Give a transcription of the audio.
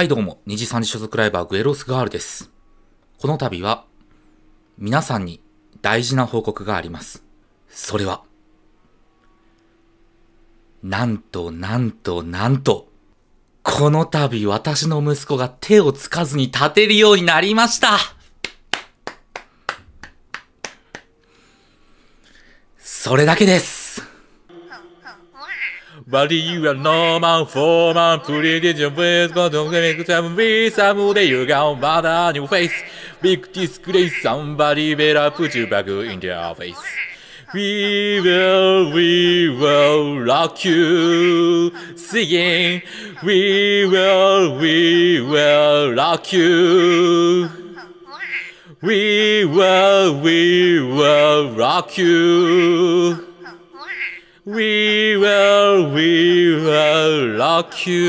はいどうも、二次三次所属ライバーグエロスガールです。この度は、皆さんに大事な報告があります。それは、なんとなんとなんと、この度私の息子が手をつかずに立てるようになりましたそれだけです Body you are normal for my put it in your face Got to make some face I'm there you go but on your face Big disgrace somebody better put you back in their face We will, we will rock you Singing We will, we will rock you We will, we will rock you we will, we will lock you.